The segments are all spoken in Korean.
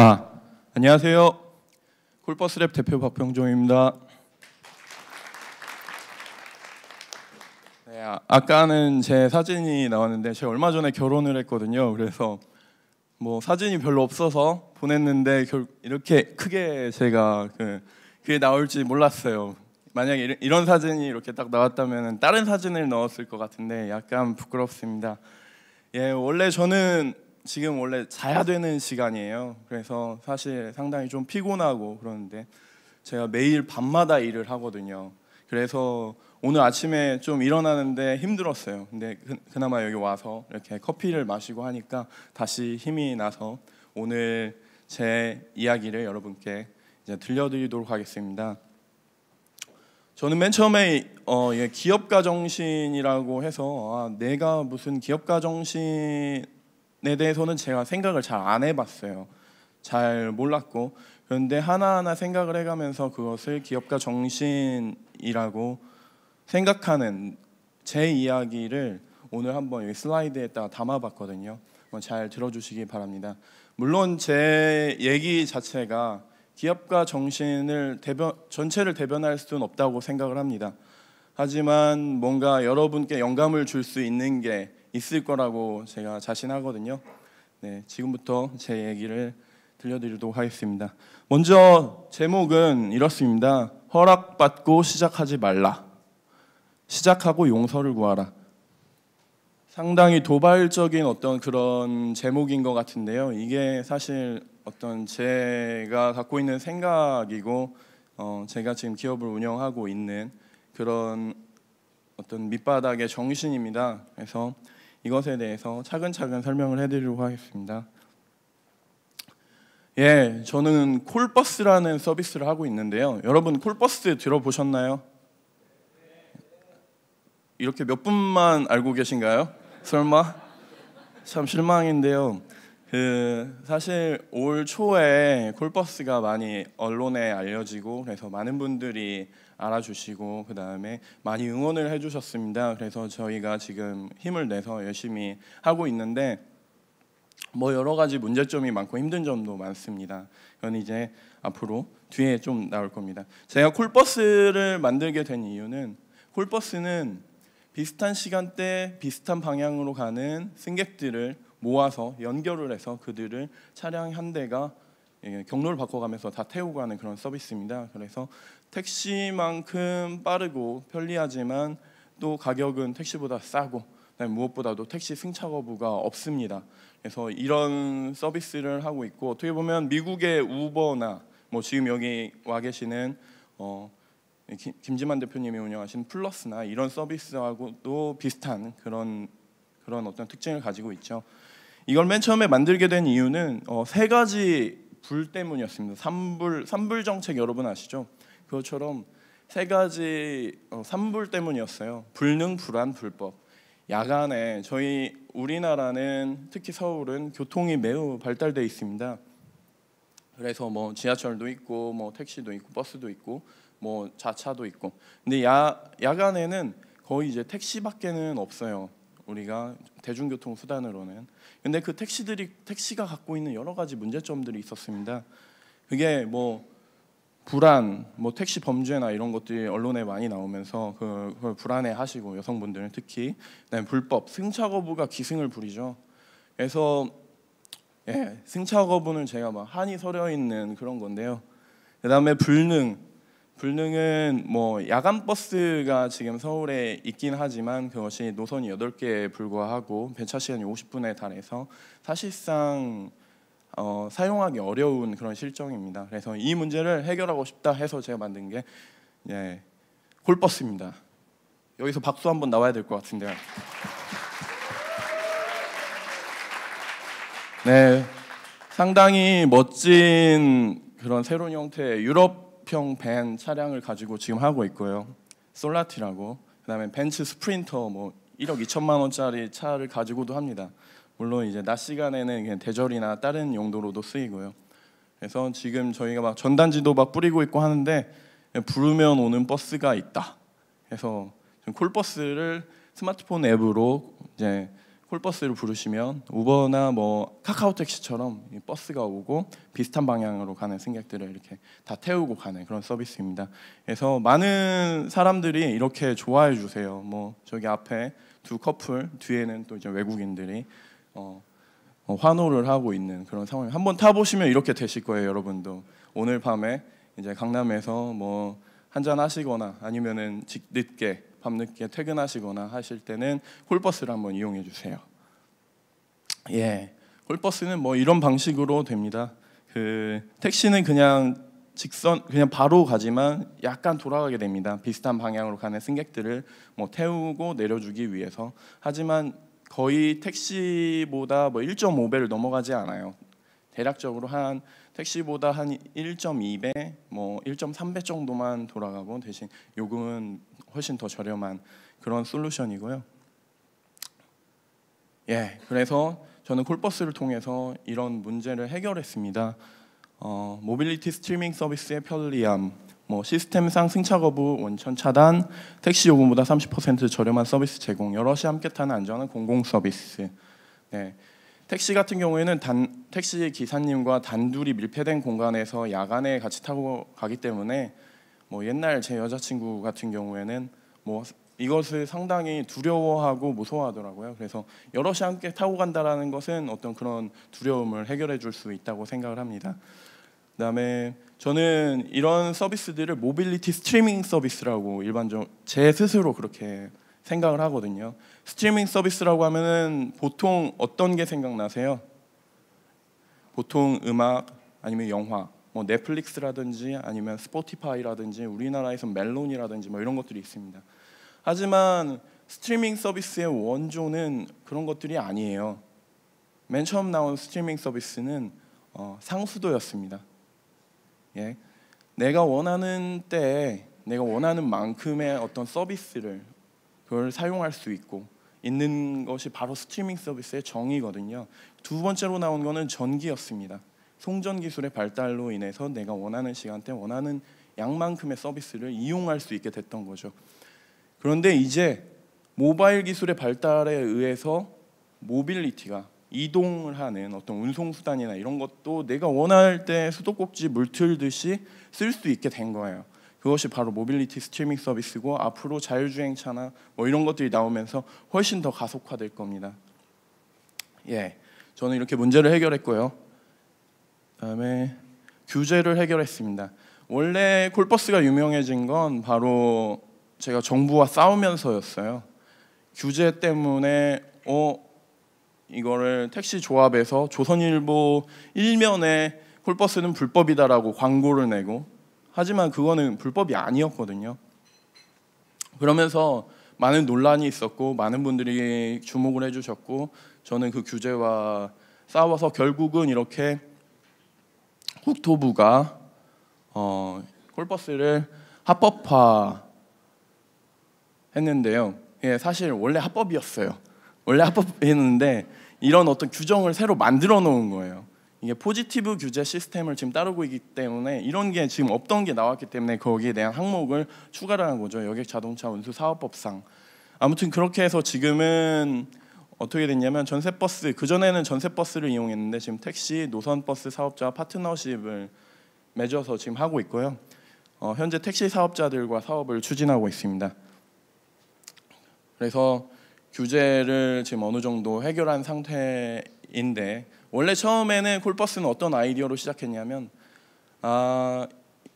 아, 안녕하세요. 골버스랩 대표 박병종입니다. 네, 아, 아까는 제 사진이 나왔는데 제가 얼마 전에 결혼을 했거든요. 그래서 뭐 사진이 별로 없어서 보냈는데 결, 이렇게 크게 제가 그, 그게 나올지 몰랐어요. 만약에 이런, 이런 사진이 이렇게 딱 나왔다면 다른 사진을 넣었을 것 같은데 약간 부끄럽습니다. 예, 원래 저는 지금 원래 자야 되는 시간이에요. 그래서 사실 상당히 좀 피곤하고 그러는데 제가 매일 밤마다 일을 하거든요. 그래서 오늘 아침에 좀 일어나는데 힘들었어요. 근데 그, 나마 여기 와서 이렇게 커피를 마시고 하니까 다시 힘이 나서 오늘 제 이야기를 여러분께 이제 들려드리도록 하겠습니다. 저는 맨 처음에 어, 예, 기업가 정신이라고 해서 아, 내가 무슨 기업가 정신 에 대해서는 제가 생각을 잘 안 해봤어요. 잘 몰랐고 그런데 하나하나 생각을 해가면서 그것을 기업가 정신이라고 생각하는 제 이야기를 오늘 한번 여기 슬라이드에다 담아봤거든요. 한번 잘 들어주시기 바랍니다. 물론 제 얘기 자체가 기업가 정신을 대변, 전체를 대변할 수는 없다고 생각을 합니다. 하지만 뭔가 여러분께 영감을 줄 수 있는 게 있을 거라고 제가 자신하거든요. 네, 지금부터 제 얘기를 들려드리도록 하겠습니다. 먼저 제목은 이렇습니다. 허락받고 시작하지 말라. 시작하고 용서를 구하라. 상당히 도발적인 어떤 그런 제목인 것 같은데요. 이게 사실 어떤 제가 갖고 있는 생각이고 어, 제가 지금 기업을 운영하고 있는 그런 어떤 밑바닥의 정신입니다. 그래서 이것에 대해서 차근차근 설명을 해드리려고 하겠습니다. 예, 저는 콜버스라는 서비스를 하고 있는데요. 여러분 콜버스 들어보셨나요? 이렇게 몇 분만 알고 계신가요? 설마? 참 실망인데요. 그 사실 올 초에 콜버스가 많이 언론에 알려지고 그래서 많은 분들이 알아주시고 그 다음에 많이 응원을 해주셨습니다. 그래서 저희가 지금 힘을 내서 열심히 하고 있는데 뭐 여러 가지 문제점이 많고 힘든 점도 많습니다. 이건 이제 앞으로 뒤에 좀 나올 겁니다. 제가 콜버스를 만들게 된 이유는 콜버스는 비슷한 시간대 비슷한 방향으로 가는 승객들을 모아서 연결을 해서 그들을 차량 한 대가 예, 경로를 바꿔가면서 다 태우고 하는 그런 서비스입니다. 그래서 택시만큼 빠르고 편리하지만 또 가격은 택시보다 싸고 무엇보다도 택시 승차 거부가 없습니다. 그래서 이런 서비스를 하고 있고 어떻게 보면 미국의 우버나 뭐 지금 여기 와 계시는 어 김지만 대표님이 운영하신 플러스나 이런 서비스하고도 비슷한 그런 그런 어떤 특징을 가지고 있죠. 이걸 맨 처음에 만들게 된 이유는 어, 세 가지 불 때문이었습니다. 삼불 삼불 정책 여러분 아시죠? 그것처럼 세 가지 어, 삼불 때문이었어요. 불능, 불안, 불법. 야간에 저희 우리나라는 특히 서울은 교통이 매우 발달돼 있습니다. 그래서 뭐 지하철도 있고 뭐 택시도 있고 버스도 있고 뭐 자차도 있고. 근데 야 야간에는 거의 이제 택시밖에는 없어요. 우리가 대중교통 수단으로는 근데 그 택시들이 택시가 갖고 있는 여러 가지 문제점들이 있었습니다. 그게 뭐 불안, 뭐 택시 범죄나 이런 것들이 언론에 많이 나오면서 그, 그걸 불안해하시고 여성분들은 특히 네, 불법 승차 거부가 기승을 부리죠. 그래서 예, 승차 거부는 제가 막 한이 서려 있는 그런 건데요. 그다음에 불능 불능은 뭐 야간 버스가 지금 서울에 있긴 하지만 그것이 노선이 8개에 불과하고 배차 시간이 50분에 달해서 사실상 어, 사용하기 어려운 그런 실정입니다. 그래서 이 문제를 해결하고 싶다 해서 제가 만든 게 예, 골버스입니다. 여기서 박수 한번 나와야 될 것 같은데요. 네, 상당히 멋진 그런 새로운 형태의 유럽 6평 밴 차량을 가지고 지금 하고 있고요. 솔라티라고 그다음에 벤츠 스프린터 뭐 1억 2천만 원짜리 차를 가지고도 합니다. 물론 이제 낮 시간에는 그냥 대절이나 다른 용도로도 쓰이고요. 그래서 지금 저희가 막 전단지도 막 뿌리고 있고 하는데 부르면 오는 버스가 있다. 그래서 콜버스를 스마트폰 앱으로 이제 콜버스를 부르시면 우버나 뭐 카카오 택시처럼 버스가 오고 비슷한 방향으로 가는 승객들을 이렇게 다 태우고 가는 그런 서비스입니다. 그래서 많은 사람들이 이렇게 좋아해 주세요. 뭐 저기 앞에 두 커플 뒤에는 또 이제 외국인들이 어, 어 환호를 하고 있는 그런 상황. 한번 타보시면 이렇게 되실 거예요, 여러분도. 오늘 밤에 이제 강남에서 뭐 한잔 하시거나 아니면은 늦게 밤늦게 퇴근하시거나 하실 때는 콜버스를 한번 이용해 주세요. 예, 콜버스는 뭐 이런 방식으로 됩니다. 그 택시는 그냥 직선 그냥 바로 가지만 약간 돌아가게 됩니다. 비슷한 방향으로 가는 승객들을 뭐 태우고 내려주기 위해서. 하지만 거의 택시보다 뭐 1.5배를 넘어가지 않아요. 대략적으로 한 택시보다 한 1.2배, 뭐 1.3배 정도만 돌아가고 대신 요금은 훨씬 더 저렴한 그런 솔루션이고요. 예, 그래서 저는 콜버스를 통해서 이런 문제를 해결했습니다. 어, 모빌리티 스트리밍 서비스의 편리함, 뭐 시스템상 승차 거부, 원천 차단, 택시 요금보다 30% 저렴한 서비스 제공, 여럿이 함께 타는 안전한 공공 서비스. 네. 택시 같은 경우에는 단, 택시 기사님과 단둘이 밀폐된 공간에서 야간에 같이 타고 가기 때문에 뭐 옛날 제 여자친구 같은 경우에는 뭐 이것을 상당히 두려워하고 무서워하더라고요. 그래서 여럿이 함께 타고 간다라는 것은 어떤 그런 두려움을 해결해 줄 수 있다고 생각을 합니다. 그다음에 저는 이런 서비스들을 모빌리티 스트리밍 서비스라고 일반적 제 스스로 그렇게 생각을 하거든요. 스트리밍 서비스라고 하면은 보통 어떤 게 생각나세요? 보통 음악 아니면 영화, 뭐 넷플릭스라든지 아니면 스포티파이라든지 우리나라에서 멜론이라든지 뭐 이런 것들이 있습니다. 하지만 스트리밍 서비스의 원조는 그런 것들이 아니에요. 맨 처음 나온 스트리밍 서비스는 어, 상수도였습니다. 예, 내가 원하는 때에 내가 원하는 만큼의 어떤 서비스를 그걸 사용할 수 있고 있는 것이 바로 스트리밍 서비스의 정의거든요. 두 번째로 나온 거는 전기였습니다. 송전 기술의 발달로 인해서 내가 원하는 시간대 원하는 양만큼의 서비스를 이용할 수 있게 됐던 거죠. 그런데 이제 모바일 기술의 발달에 의해서 모빌리티가 이동을 하는 어떤 운송 수단이나 이런 것도 내가 원할 때 수도꼭지 물틀듯이 쓸 수 있게 된 거예요. 그것이 바로 모빌리티 스트리밍 서비스고 앞으로 자율주행차나 뭐 이런 것들이 나오면서 훨씬 더 가속화될 겁니다. 예, 저는 이렇게 문제를 해결했고요. 그다음에 규제를 해결했습니다. 원래 콜버스가 유명해진 건 바로 제가 정부와 싸우면서였어요. 규제 때문에 어 이거를 택시 조합에서 조선일보 일면에 콜버스는 불법이다라고 광고를 내고 하지만 그거는 불법이 아니었거든요. 그러면서 많은 논란이 있었고 많은 분들이 주목을 해주셨고 저는 그 규제와 싸워서 결국은 이렇게 국토부가 어, 콜버스를 합법화 했는데요. 예, 사실 원래 합법이었어요. 원래 합법했는데 이런 어떤 규정을 새로 만들어 놓은 거예요. 이게 포지티브 규제 시스템을 지금 따르고 있기 때문에 이런 게 지금 없던 게 나왔기 때문에 거기에 대한 항목을 추가를 한 거죠. 여객 자동차 운수 사업법상. 아무튼 그렇게 해서 지금은 어떻게 됐냐면 전세 버스 그 전에는 전세 버스를 이용했는데 지금 택시 노선 버스 사업자와 파트너십을 맺어서 지금 하고 있고요. 어, 현재 택시 사업자들과 사업을 추진하고 있습니다. 그래서 규제를 지금 어느 정도 해결한 상태인데 원래 처음에는 콜버스는 어떤 아이디어로 시작했냐면 아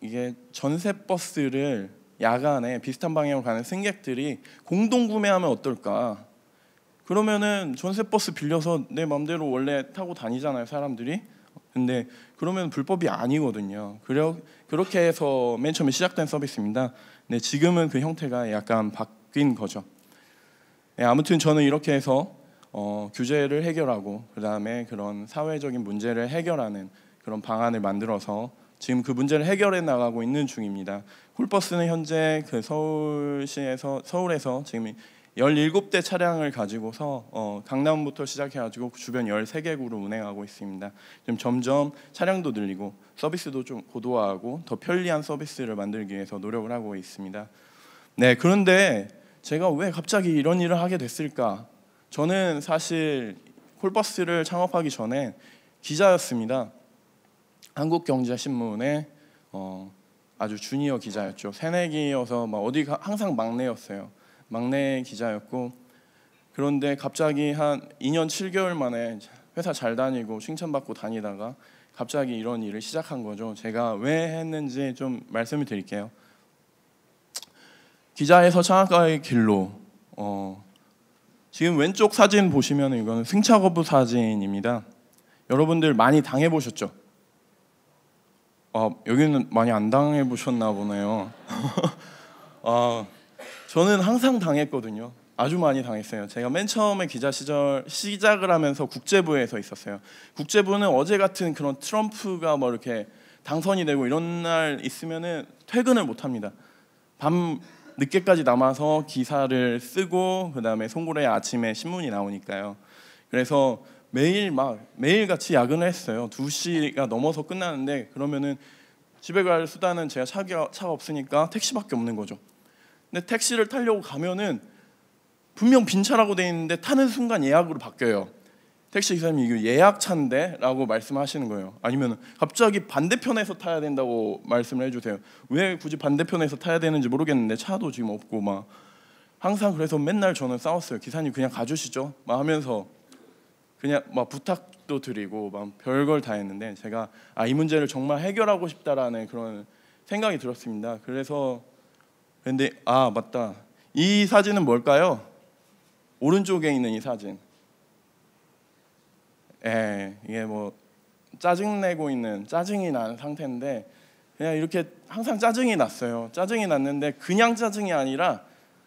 이게 전세 버스를 야간에 비슷한 방향으로 가는 승객들이 공동 구매하면 어떨까? 그러면은 전세 버스 빌려서 내 맘대로 원래 타고 다니잖아요 사람들이. 근데 그러면 불법이 아니거든요. 그려 그렇게 해서 맨 처음에 시작된 서비스입니다. 근데 지금은 그 형태가 약간 바뀐 거죠. 네, 아무튼 저는 이렇게 해서 어, 규제를 해결하고 그 다음에 그런 사회적인 문제를 해결하는 그런 방안을 만들어서 지금 그 문제를 해결해 나가고 있는 중입니다. 콜버스는 현재 그 서울시에서 서울에서 지금 17대 차량을 가지고서 어, 강남부터 시작해가지고 주변 13개구로 운행하고 있습니다. 지금 점점 차량도 늘리고 서비스도 좀 고도화하고 더 편리한 서비스를 만들기 위해서 노력을 하고 있습니다. 네, 그런데 제가 왜 갑자기 이런 일을 하게 됐을까? 저는 사실 콜버스를 창업하기 전에 기자였습니다. 한국경제신문에 어, 아주 주니어 기자였죠. 새내기여서 막 어디 가, 항상 막내였어요. 막내 기자였고 그런데 갑자기 한 2년 7개월 만에 회사 잘 다니고 칭찬받고 다니다가 갑자기 이런 일을 시작한 거죠. 제가 왜 했는지 좀 말씀을 드릴게요. 기자에서 창학과의 길로 어, 지금 왼쪽 사진 보시면 이거는 승차 거부 사진입니다. 여러분들 많이 당해 보셨죠? 아, 여기는 많이 안 당해 보셨나 보네요. 아, 저는 항상 당했거든요. 아주 많이 당했어요. 제가 맨 처음에 기자 시절 시작을 하면서 국제부에서 있었어요. 국제부는 어제 같은 그런 트럼프가 뭐 이렇게 당선이 되고 이런 날 있으면은 퇴근을 못 합니다. 밤 늦게까지 남아서 기사를 쓰고 그다음에 송골에 아침에 신문이 나오니까요. 그래서 매일 막 매일 같이 야근을 했어요. 2시가 넘어서 끝나는데 그러면은 집에 갈 수단은 제가 차가, 차가 없으니까 택시밖에 없는 거죠. 근데 택시를 타려고 가면은 분명 빈 차라고 돼 있는데 타는 순간 예약으로 바뀌어요. 택시 기사님이 거 예약 차인데라고 말씀하시는 거예요. 아니면 갑자기 반대편에서 타야 된다고 말씀을 해주세요. 왜 굳이 반대편에서 타야 되는지 모르겠는데 차도 지금 없고 막 항상 그래서 맨날 저는 싸웠어요. 기사님 그냥 가주시죠. 막 하면서 그냥 막 부탁도 드리고 막 별걸 다 했는데 제가 아 이 문제를 정말 해결하고 싶다라는 그런 생각이 들었습니다. 그래서 근데 아 맞다 이 사진은 뭘까요? 오른쪽에 있는 이 사진. 예, 이게 뭐 짜증 내고 있는 짜증이 난 상태인데 그냥 이렇게 항상 짜증이 났어요. 짜증이 났는데 그냥 짜증이 아니라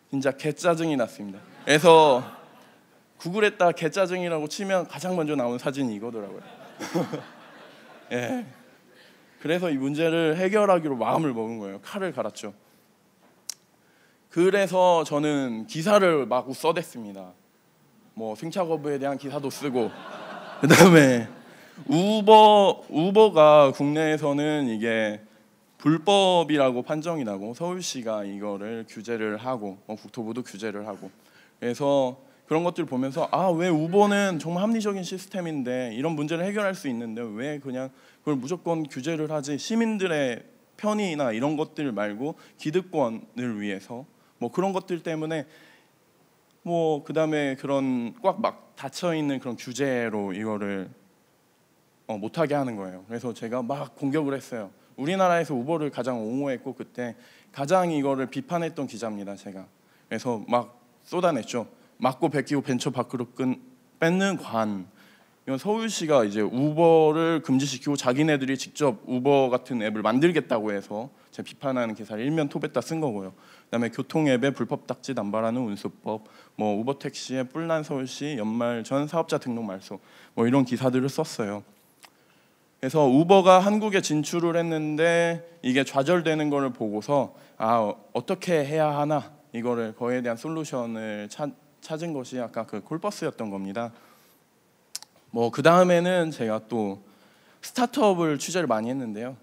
진짜 개 짜증이 났습니다. 그래서 구글에다 개 짜증이라고 치면 가장 먼저 나온 사진이 이거더라고요. 예. 그래서 이 문제를 해결하기로 마음을 먹은 거예요. 칼을 갈았죠. 그래서 저는 기사를 마구 써댔습니다. 뭐 승차 거부에 대한 기사도 쓰고 그다음에 우버 우버가 국내에서는 이게 불법이라고 판정이 나고 서울시가 이거를 규제를 하고 어, 국토부도 규제를 하고 그래서 그런 것들 보면서 아 왜 우버는 정말 합리적인 시스템인데 이런 문제를 해결할 수 있는데 왜 그냥 그걸 무조건 규제를 하지 시민들의 편의나 이런 것들 말고 기득권을 위해서 뭐 그런 것들 때문에 뭐 그다음에 그런 꽉 막 닫혀 있는 그런 규제로 이거를 어, 못하게 하는 거예요. 그래서 제가 막 공격을 했어요. 우리나라에서 우버를 가장 옹호했고 그때 가장 이거를 비판했던 기자입니다. 제가 그래서 막 쏟아냈죠. 막고 베끼고 벤처 밖으로 끈, 뺏는 관. 이건 서울시가 이제 우버를 금지시키고 자기네들이 직접 우버 같은 앱을 만들겠다고 해서 제 비판하는 기사를 일면 톱에다쓴 거고요. 그다음에 교통 앱의 불법 딱지 남발하는 운수법, 뭐 우버 택시의 뿔난 서울시 연말 전 사업자 등록 말소, 뭐 이런 기사들을 썼어요. 그래서 우버가 한국에 진출을 했는데 이게 좌절되는 것을 보고서 아 어떻게 해야 하나 이거를 거에 대한 솔루션을 찾, 찾은 것이 아까 그 콜버스였던 겁니다. 뭐그 다음에는 제가 또 스타트업을 취재를 많이 했는데요.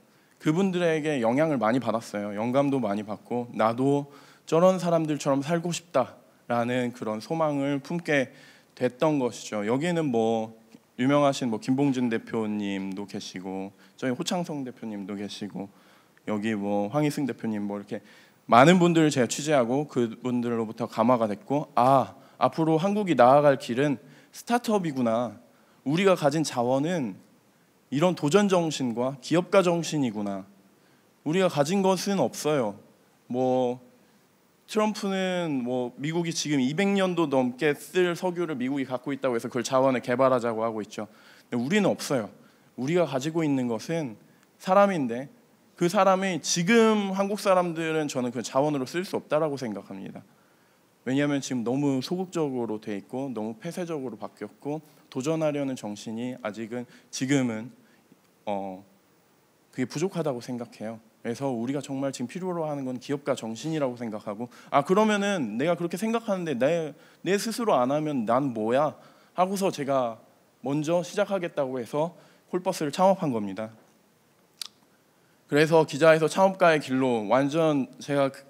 그분들에게 영향을 많이 받았어요. 영감도 많이 받고 나도 저런 사람들처럼 살고 싶다라는 그런 소망을 품게 됐던 것이죠. 여기는 뭐 유명하신 뭐 김봉준 대표님도 계시고 저희 호창성 대표님도 계시고 여기 뭐 황희승 대표님 뭐 이렇게 많은 분들을 제가 취재하고 그분들로부터 감화가 됐고 아 앞으로 한국이 나아갈 길은 스타트업이구나 우리가 가진 자원은 이런 도전 정신과 기업가 정신이구나. 우리가 가진 것은 없어요. 뭐 트럼프는 뭐 미국이 지금 200년도 넘게 쓸 석유를 미국이 갖고 있다고 해서 그걸 자원을 개발하자고 하고 있죠. 근데 우리는 없어요. 우리가 가지고 있는 것은 사람인데 그 사람이 지금 한국 사람들은 저는 그 자원으로 쓸 수 없다라고 생각합니다. 왜냐하면 지금 너무 소극적으로 돼 있고 너무 폐쇄적으로 바뀌었고 도전하려는 정신이 아직은 지금은 어, 그게 부족하다고 생각해요. 그래서 우리가 정말 지금 필요로 하는 건 기업가 정신이라고 생각하고 아 그러면은 내가 그렇게 생각하는데 내, 내 스스로 안 하면 난 뭐야 하고서 제가 먼저 시작하겠다고 해서 홀버스를 창업한 겁니다. 그래서 기자에서 창업가의 길로 완전 제가 그,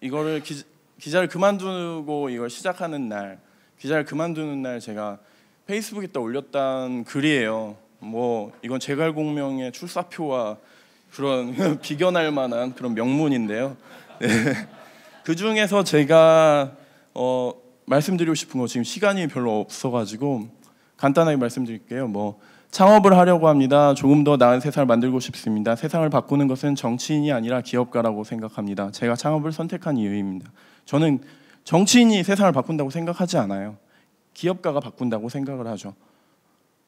이거를 기, 기자를 그만두고 이걸 시작하는 날 기자를 그만두는 날 제가 페이스북에다 올렸던 글이에요. 뭐 이건 제갈공명의 출사표와 그런 비견할 만한 그런 명문인데요. 네. 그 중에서 제가 어, 말씀드리고 싶은 거 지금 시간이 별로 없어가지고 간단하게 말씀드릴게요. 뭐 창업을 하려고 합니다. 조금 더 나은 세상을 만들고 싶습니다. 세상을 바꾸는 것은 정치인이 아니라 기업가라고 생각합니다. 제가 창업을 선택한 이유입니다. 저는 정치인이 세상을 바꾼다고 생각하지 않아요. 기업가가 바꾼다고 생각을 하죠.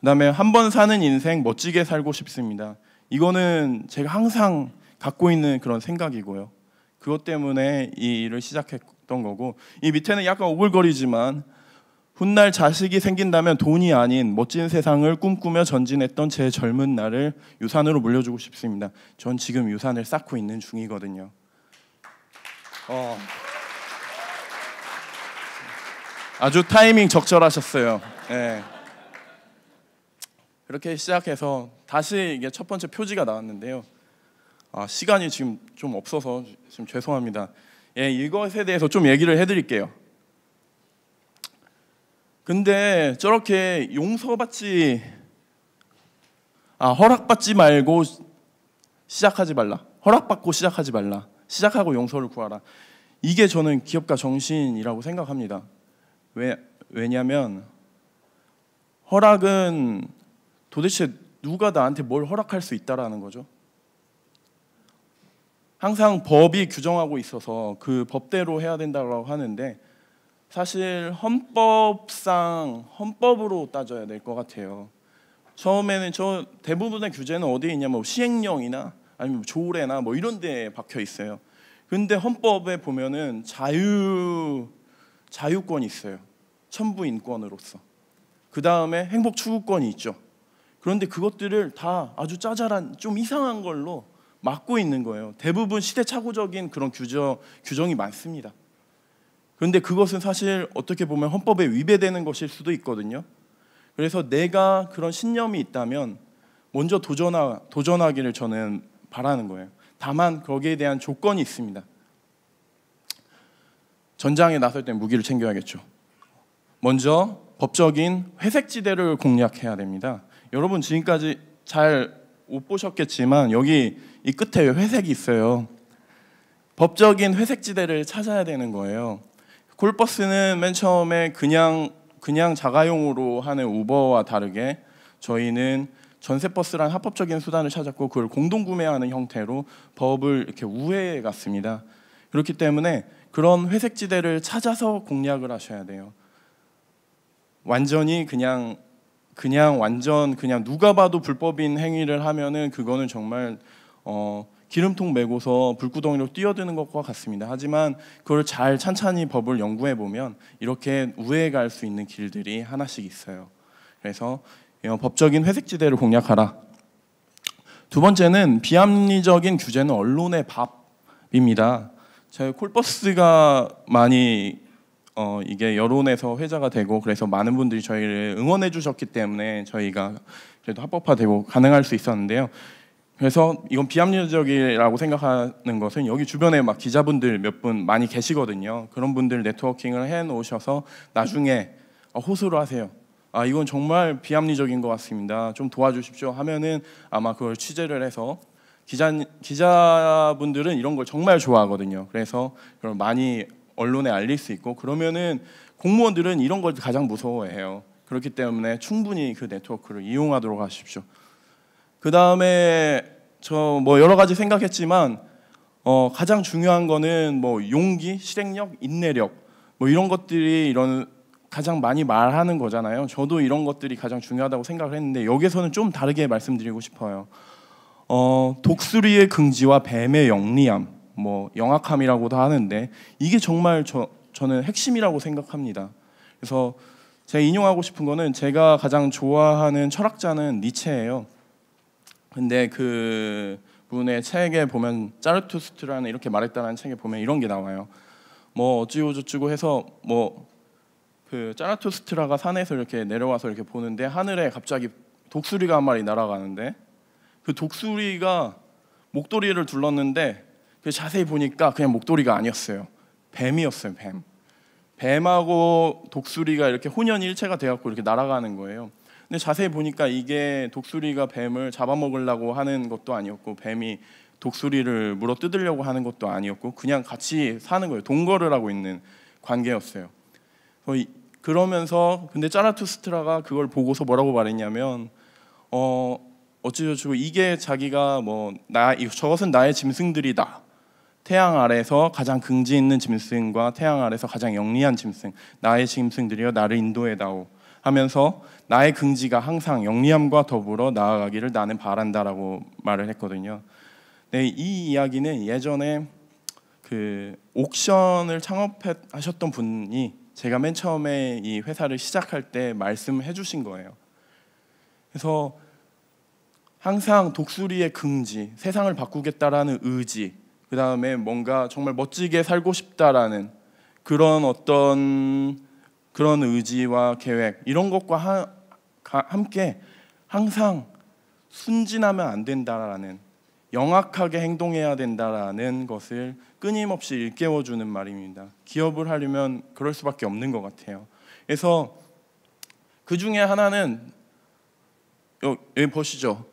그다음에 한 번 사는 인생 멋지게 살고 싶습니다. 이거는 제가 항상 갖고 있는 그런 생각이고요. 그것 때문에 이 일을 시작했던 거고 이 밑에는 약간 오글거리지만 훗날 자식이 생긴다면 돈이 아닌 멋진 세상을 꿈꾸며 전진했던 제 젊은 날을 유산으로 물려주고 싶습니다. 전 지금 유산을 쌓고 있는 중이거든요. 어. 아주 타이밍 적절하셨어요. 네. 이렇게 시작해서 다시 이게 첫 번째 표지가 나왔는데요. 아, 시간이 지금 좀 없어서 지금 죄송합니다. 예, 이것에 대해서 좀 얘기를 해드릴게요. 근데 저렇게 용서받지, 아, 허락받지 말고 시작하지 말라. 허락받고 시작하지 말라. 시작하고 용서를 구하라. 이게 저는 기업가 정신이라고 생각합니다. 왜, 왜냐면 허락은 도대체 누가 나한테 뭘 허락할 수 있다라는 거죠. 항상 법이 규정하고 있어서 그 법대로 해야 된다고 하는데 사실 헌법상 헌법으로 따져야 될 것 같아요. 처음에는 저 대부분의 규제는 어디에 있냐면 뭐 시행령이나 아니면 조례나 뭐 이런 데에 박혀 있어요. 근데 헌법에 보면은 자유 자유권이 있어요. 천부인권으로서. 그 다음에 행복 추구권이 있죠. 그런데 그것들을 다 아주 짜잘한 좀 이상한 걸로 막고 있는 거예요. 대부분 시대착오적인 그런 규정, 규정이 많습니다. 그런데 그것은 사실 어떻게 보면 헌법에 위배되는 것일 수도 있거든요. 그래서 내가 그런 신념이 있다면 먼저 도전하, 도전하기를 저는 바라는 거예요. 다만 거기에 대한 조건이 있습니다. 전장에 나설 때 무기를 챙겨야겠죠. 먼저 법적인 회색지대를 공략해야 됩니다. 여러분 지금까지 잘 못 보셨겠지만 여기 이 끝에 회색이 있어요. 법적인 회색지대를 찾아야 되는 거예요. 콜버스는 맨 처음에 그냥 그냥 자가용으로 하는 우버와 다르게 저희는 전세버스란 합법적인 수단을 찾았고 그걸 공동 구매하는 형태로 법을 이렇게 우회해 갔습니다. 그렇기 때문에 그런 회색지대를 찾아서 공략을 하셔야 돼요. 완전히 그냥 그냥 완전 그냥 누가 봐도 불법인 행위를 하면은 그거는 정말 어 기름통 메고서 불구덩이로 뛰어드는 것과 같습니다. 하지만 그걸 잘 찬찬히 법을 연구해 보면 이렇게 우회갈수 있는 길들이 하나씩 있어요. 그래서 어, 법적인 회색지대를 공략하라. 두 번째는 비합리적인 규제는 언론의 밥입니다. 제가 콜버스가 많이 어, 이게 여론에서 회자가 되고 그래서 많은 분들이 저희를 응원해 주셨기 때문에 저희가 그래도 합법화되고 가능할 수 있었는데요. 그래서 이건 비합리적이라고 생각하는 것은 여기 주변에 막 기자분들 몇 분 많이 계시거든요. 그런 분들 네트워킹을 해 놓으셔서 나중에 어, 호소를 하세요. 아 이건 정말 비합리적인 것 같습니다. 좀 도와주십시오 하면은 아마 그걸 취재를 해서 기자 기자분들은 이런 걸 정말 좋아하거든요. 그래서 그런 많이 언론에 알릴 수 있고 그러면은 공무원들은 이런 걸 가장 무서워해요. 그렇기 때문에 충분히 그 네트워크를 이용하도록 하십시오. 그 다음에 저 뭐 여러 가지 생각했지만 어 가장 중요한 거는 뭐 용기, 실행력, 인내력 뭐 이런 것들이 이런 가장 많이 말하는 거잖아요. 저도 이런 것들이 가장 중요하다고 생각을 했는데 여기서는 좀 다르게 말씀드리고 싶어요. 어, 독수리의 긍지와 뱀의 영리함. 뭐 영악함이라고도 하는데 이게 정말 저, 저는 핵심이라고 생각합니다. 그래서 제가 인용하고 싶은 거는 제가 가장 좋아하는 철학자는 니체예요. 근데 그 분의 책에 보면 짜르투스트라는 이렇게 말했다라는 책에 보면 이런 게 나와요. 뭐 어찌고 저찌고 해서 뭐그 짜르투스트라가 산에서 이렇게 내려와서 이렇게 보는데 하늘에 갑자기 독수리가 한 마리 날아가는데 그 독수리가 목도리를 둘렀는데 자세히 보니까 그냥 목도리가 아니었어요. 뱀이었어요, 뱀. 뱀하고 독수리가 이렇게 혼연일체가 돼갖고 이렇게 날아가는 거예요. 근데 자세히 보니까 이게 독수리가 뱀을 잡아먹으려고 하는 것도 아니었고 뱀이 독수리를 물어 뜯으려고 하는 것도 아니었고 그냥 같이 사는 거예요. 동거를 하고 있는 관계였어요. 그러면서 근데 짜라투스트라가 그걸 보고서 뭐라고 말했냐면 어 어찌저찌고 이게 자기가 뭐나 저것은 나의 짐승들이다 태양 아래서 에 가장 긍지 있는 짐승과 태양 아래서 에 가장 영리한 짐승 나의 짐승들이여 나를 인도해 다오 하면서 나의 긍지가 항상 영리함과 더불어 나아가기를 나는 바란다라고 말을 했거든요. 네, 이 이야기는 예전에 그 옥션을 창업하셨던 분이 제가 맨 처음에 이 회사를 시작할 때 말씀해 주신 거예요. 그래서 항상 독수리의 긍지, 세상을 바꾸겠다라는 의지, 그 다음에 뭔가 정말 멋지게 살고 싶다라는 그런 어떤 그런 의지와 계획 이런 것과 하, 가, 함께 항상 순진하면 안 된다라는 영악하게 행동해야 된다라는 것을 끊임없이 일깨워 주는 말입니다. 기업을 하려면 그럴 수밖에 없는 것 같아요. 그래서 그 중에 하나는 어, 여기 보시죠.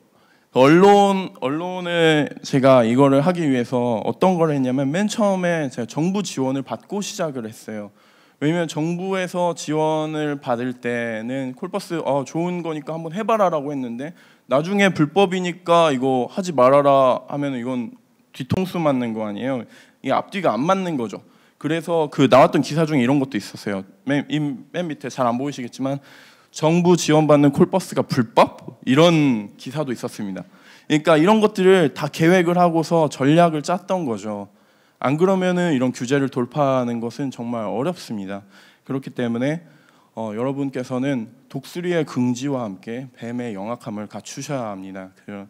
언론 언론에 제가 이거를 하기 위해서 어떤 걸 했냐면 맨 처음에 제가 정부 지원을 받고 시작을 했어요. 왜냐면 정부에서 지원을 받을 때는 콜버스 아, 좋은 거니까 한번 해봐라라고 했는데 나중에 불법이니까 이거 하지 말아라 하면 이건 뒤통수 맞는 거 아니에요. 이 앞뒤가 안 맞는 거죠. 그래서 그 나왔던 기사 중에 이런 것도 있었어요. 맨, 맨 밑에 잘 안 보이시겠지만 정부 지원받는 콜버스가 불법? 이런 기사도 있었습니다. 그러니까 이런 것들을 다 계획을 하고서 전략을 짰던 거죠. 안 그러면은 이런 규제를 돌파하는 것은 정말 어렵습니다. 그렇기 때문에 어, 여러분께서는 독수리의 긍지와 함께 뱀의 영악함을 갖추셔야 합니다. 그런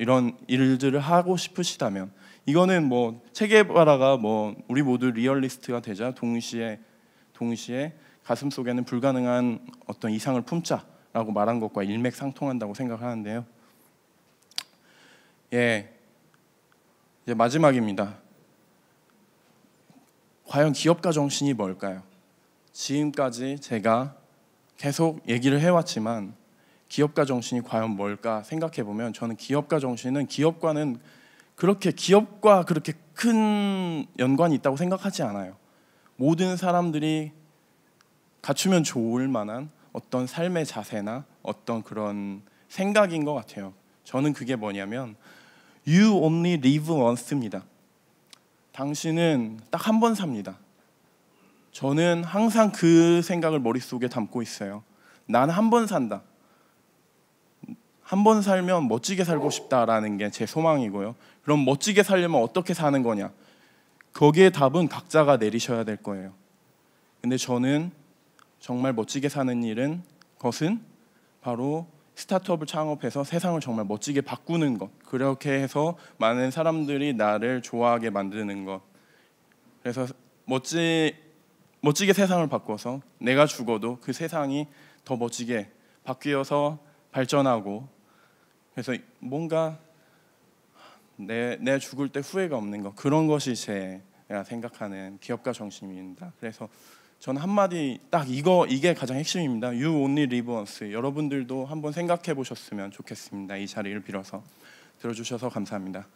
이런 일들을 하고 싶으시다면 이거는 뭐 체계바라가 뭐 우리 모두 리얼리스트가 되자 동시에 동시에 가슴 속에는 불가능한 어떤 이상을 품자라고 말한 것과 일맥상통한다고 생각하는데요. 예, 이제 마지막입니다. 과연 기업가 정신이 뭘까요? 지금까지 제가 계속 얘기를 해왔지만 기업가 정신이 과연 뭘까 생각해 보면 저는 기업가 정신은 기업과는 그렇게 기업과 그렇게 큰 연관이 있다고 생각하지 않아요. 모든 사람들이 갖추면 좋을 만한 어떤 삶의 자세나 어떤 그런 생각인 것 같아요. 저는 그게 뭐냐면 You only live once입니다. 당신은 딱 한 번 삽니다. 저는 항상 그 생각을 머릿속에 담고 있어요. 난 한 번 산다. 한 번 살면 멋지게 살고 싶다라는 게 제 소망이고요. 그럼 멋지게 살려면 어떻게 사는 거냐? 거기에 답은 각자가 내리셔야 될 거예요. 근데 저는 정말 멋지게 사는 일은 것은 바로 스타트업을 창업해서 세상을 정말 멋지게 바꾸는 것 그렇게 해서 많은 사람들이 나를 좋아하게 만드는 것 그래서 멋지 멋지게 세상을 바꿔서 내가 죽어도 그 세상이 더 멋지게 바뀌어서 발전하고 그래서 뭔가 내, 내 죽을 때 후회가 없는 것 그런 것이 제가 생각하는 기업가 정신입니다. 그래서 저는 한마디 딱 이거 이게 가장 핵심입니다. You only live once. 여러분들도 한번 생각해 보셨으면 좋겠습니다. 이 자리를 빌어서 들어주셔서 감사합니다.